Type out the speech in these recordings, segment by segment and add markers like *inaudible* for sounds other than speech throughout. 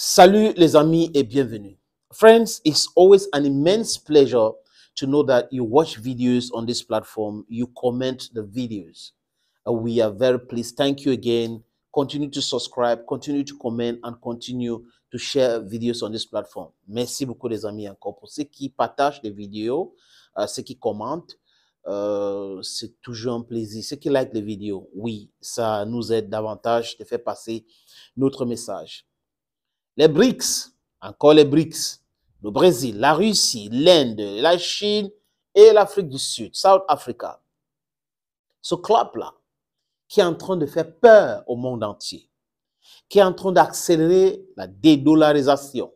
Salut les amis et bienvenue. Friends, it's always an immense pleasure to know that you watch videos on this platform, you comment the videos. Uh, we are very pleased. Thank you again. Continue to subscribe, continue to comment, and continue to share videos on this platform. Merci beaucoup les amis encore pour ceux qui partagent les vidéos, uh, ceux qui commentent. Uh, c'est toujours un plaisir. Ceux qui like les vidéos, oui, ça nous aide davantage de faire passer notre message. Les BRICS, encore les BRICS, le Brésil, la Russie, l'Inde, la Chine et l'Afrique du Sud, South Africa. Ce club-là, qui est en train de faire peur au monde entier, qui est en train d'accélérer la dédollarisation.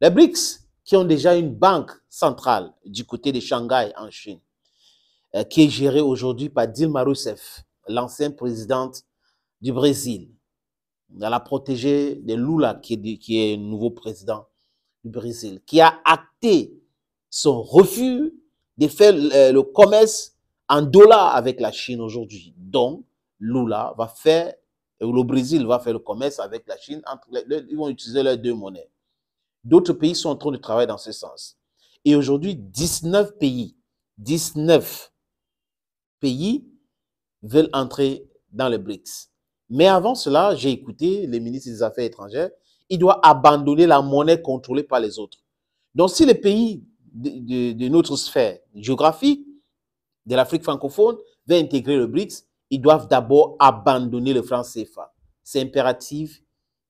Les BRICS, qui ont déjà une banque centrale du côté de Shanghai en Chine, euh, qui est gérée aujourd'hui par Dilma Rousseff, l'ancienne présidente du Brésil, elle la protégé de Lula, qui est, qui nouveau président du Brésil, qui a acté son refus de faire euh, le commerce en dollars avec la Chine aujourd'hui. Donc, Lula va faire, ou euh, le Brésil va faire le commerce avec la Chine, ils vont utiliser leurs deux monnaies. D'autres pays sont en train de travailler dans ce sens. Et aujourd'hui, 19 pays, 19 pays veulent entrer dans les BRICS. Mais avant cela, j'ai écouté les ministres des Affaires étrangères, il doit abandonner la monnaie contrôlée par les autres. Donc si les pays de, autre notre sphère géographique, de l'Afrique francophone, veulent intégrer le BRICS, ils doivent d'abord abandonner le franc CFA. C'est impératif,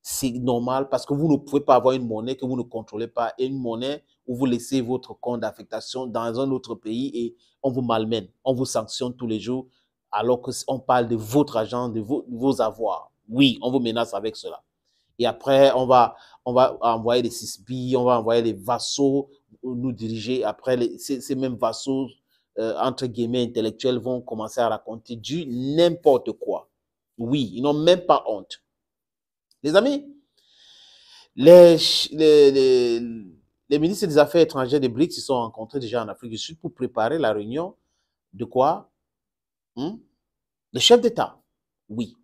c'est normal, parce que vous ne pouvez pas avoir une monnaie que vous ne contrôlez pas, et une monnaie où vous laissez votre compte d'affectation dans un autre pays et on vous malmène, on vous sanctionne tous les jours alors qu'on parle de votre argent, de vos, avoirs. Oui, on vous menace avec cela. Et après, on va, on va envoyer des cisbilles, on va envoyer les vassaux nous diriger. Après, ces, mêmes vassaux, euh, entre guillemets, intellectuels, vont commencer à raconter du n'importe quoi. Oui, ils n'ont même pas honte. Les amis, les, les, les, ministres des Affaires étrangères des BRICS se sont rencontrés déjà en Afrique du Sud pour préparer la réunion de quoi Hmm? Le chef d'État, oui.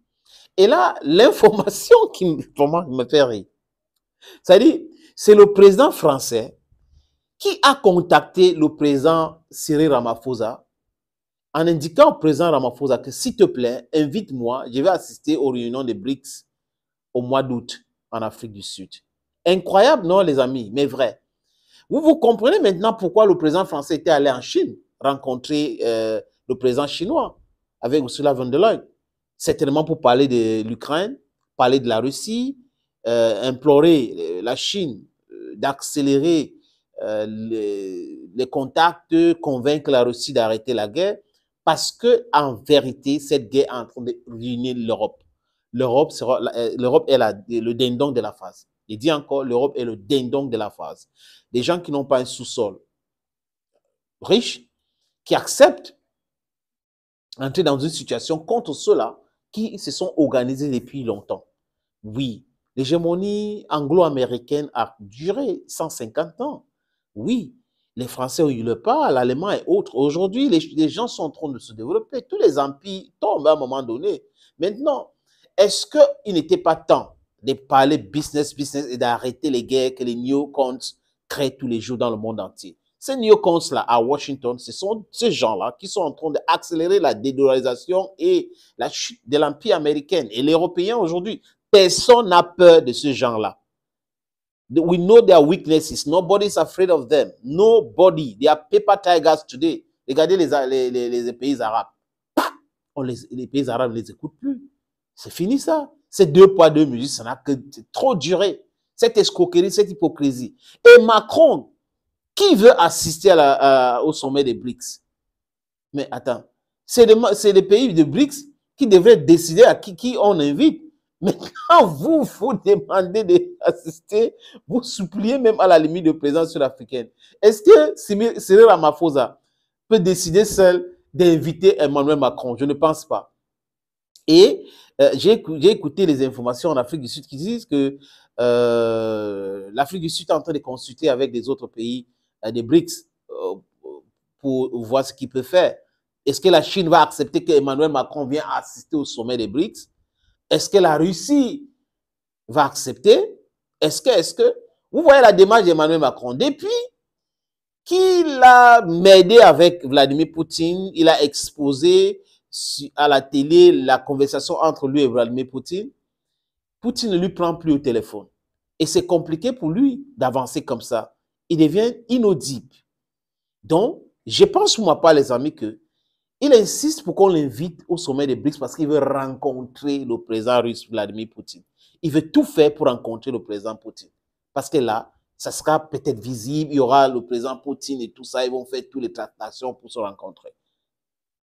Et là, *laughs* l'information qui me fait rire, c'est-à-dire, c'est le président français qui a contacté le président Cyril Ramaphosa en indiquant au président Ramaphosa que, s'il te plaît, invite-moi, je vais assister aux réunions des BRICS au mois d'août en Afrique du Sud. Incroyable, non, les amis, mais vrai. Vous, vous comprenez maintenant pourquoi le président français était allé en Chine rencontrer euh, le président chinois avec Ursula von der Leyen, certainement pour parler de l'Ukraine, parler de la Russie, euh, implorer euh, la Chine euh, d'accélérer euh, les, contacts, convaincre la Russie d'arrêter la guerre, parce que en vérité, cette guerre est en train de ruiner l'Europe. L'Europe euh, est la, le dindon de la phase. Il dit encore, l'Europe est le dindon de la phase. Des gens qui n'ont pas un sous-sol riche, qui acceptent entrer dans une situation contre ceux-là qui se sont organisés depuis longtemps. Oui, l'hégémonie anglo-américaine a duré 150 ans. Oui, les Français ont eu le pas, l'Allemand et autres. Aujourd'hui, les, gens sont en train de se développer. Tous les empires tombent à un moment donné. Maintenant, est-ce qu'il n'était pas temps de parler business, business et d'arrêter les guerres que les New Counts créent tous les jours dans le monde entier ces neocons là à Washington, ce sont ces gens-là qui sont en train d'accélérer la dédollarisation et la chute de l'Empire américain et l'Européen aujourd'hui. Personne n'a peur de ces gens-là. We know their weaknesses. Nobody's afraid of them. Nobody. They are paper tigers today. Regardez les, les, les, pays arabes. On les, pays arabes ne les écoutent plus. C'est fini ça. Ces deux poids, deux mesures, ça n'a que trop duré. Cette escroquerie, cette hypocrisie. Et Macron, qui veut assister au sommet des BRICS Mais attends, c'est les pays de BRICS qui devraient décider à qui, on invite. Mais quand vous vous demandez d'assister, vous suppliez même à la limite de présence sud-africaine. Est-ce que Cyril Ramaphosa peut décider seul d'inviter Emmanuel Macron Je ne pense pas. Et euh, j'ai écouté les informations en Afrique du Sud qui disent que euh, l'Afrique du Sud est en train de consulter avec des autres pays des BRICS euh, pour voir ce qu'il peut faire. Est-ce que la Chine va accepter que Emmanuel Macron vienne assister au sommet des BRICS Est-ce que la Russie va accepter Est-ce que, est-ce que vous voyez la démarche d'Emmanuel Macron depuis qu'il a m'aidé avec Vladimir Poutine, il a exposé à la télé la conversation entre lui et Vladimir Poutine. Poutine ne lui prend plus au téléphone. Et c'est compliqué pour lui d'avancer comme ça il devient inaudible. Donc, je pense, moi, pas, les amis, que il insiste pour qu'on l'invite au sommet des BRICS parce qu'il veut rencontrer le président russe Vladimir Poutine. Il veut tout faire pour rencontrer le président Poutine. Parce que là, ça sera peut-être visible, il y aura le président Poutine et tout ça, ils vont faire toutes les tractations pour se rencontrer.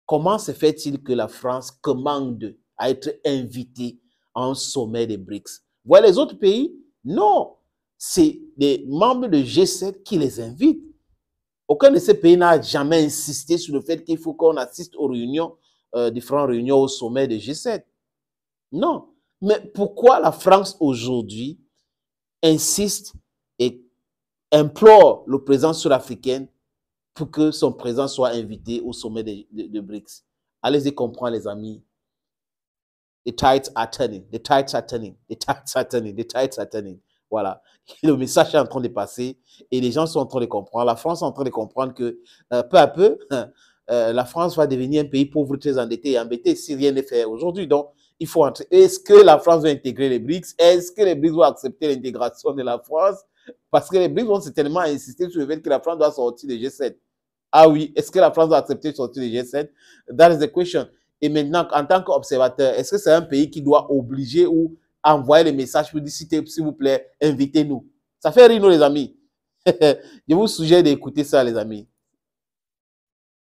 Comment se fait-il que la France commande à être invitée à un sommet des BRICS Voilà les autres pays Non, c'est des membres de G7 qui les invitent. Aucun de ces pays n'a jamais insisté sur le fait qu'il faut qu'on assiste aux réunions, euh, différentes réunions au sommet de G7. Non. Mais pourquoi la France aujourd'hui insiste et implore le président sud-africain pour que son président soit invité au sommet de, BRICS Allez-y comprendre, les amis. The tides are turning, the tides are turning, the tides are turning, the tides are turning. Voilà. *laughs* Le message est en train de passer et les gens sont en train de comprendre. La France est en train de comprendre que euh, peu à peu, *laughs* euh, la France va devenir un pays pauvre, très endetté et embêté si rien n'est fait aujourd'hui. Donc, il faut entrer. Est-ce que la France va intégrer les BRICS Est-ce que les BRICS vont accepter l'intégration de la France Parce que les BRICS vont certainement insister sur le fait que la France doit sortir des G7. Ah oui, est-ce que la France doit accepter de sortir des G7 That is the question. Et maintenant, en tant qu'observateur, est-ce que c'est un pays qui doit obliger ou envoyez les messages pour dire, s'il vous plaît, invitez-nous. Ça fait rire, nous, les amis. *laughs* Je vous suggère d'écouter ça, les amis.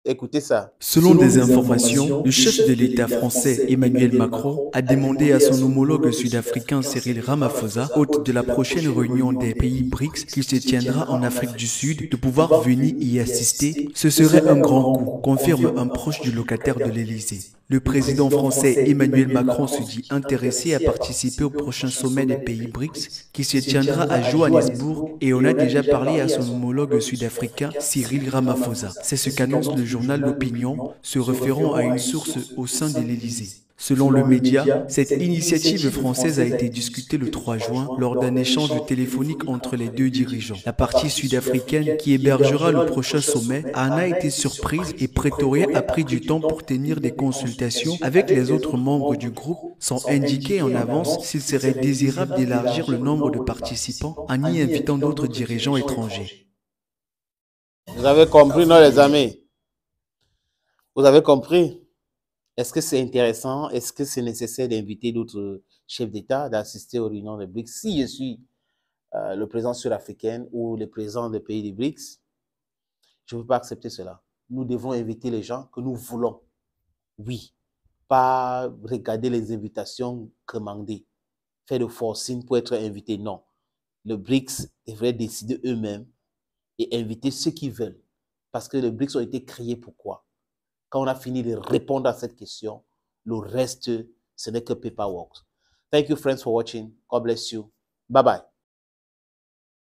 Écoutez ça. Selon, des informations, informations, le chef de l'État français Emmanuel Macron a demandé à son homologue sud-africain Cyril Ramaphosa, hôte de la prochaine réunion des pays BRICS qui se tiendra en Afrique du Sud, de pouvoir venir y assister. Ce serait un grand coup, confirme un proche du locataire de l'Élysée. Le président français Emmanuel Macron se dit intéressé à participer au prochain sommet des pays BRICS qui se tiendra à Johannesburg et on a déjà parlé à son homologue sud-africain Cyril Ramaphosa. C'est ce qu'annonce le journal L'Opinion se référant à une source au sein de l'Élysée. Selon le média, cette initiative française a été discutée le 3 juin lors d'un échange téléphonique entre les deux dirigeants. La partie sud-africaine qui hébergera le prochain sommet en a été surprise et Pretoria a pris du temps pour tenir des consultations avec les autres membres du groupe sans indiquer en avance s'il serait désirable d'élargir le nombre de participants en y invitant d'autres dirigeants étrangers. Vous avez compris, non les amis Vous avez compris est-ce que c'est intéressant? Est-ce que c'est nécessaire d'inviter d'autres euh, chefs d'État d'assister aux réunions des BRICS? Si je suis euh, le président sud-africain ou le président des pays des BRICS, je ne peux pas accepter cela. Nous devons inviter les gens que nous voulons. Oui, pas regarder les invitations commandées, faire de forcing pour être invité. Non, le BRICS devrait décider eux-mêmes et inviter ceux qui veulent. Parce que les BRICS ont été créés quoi quand on a fini de répondre à cette question, le reste, ce n'est que paperwork. Thank you, friends, for watching. God bless you. Bye bye.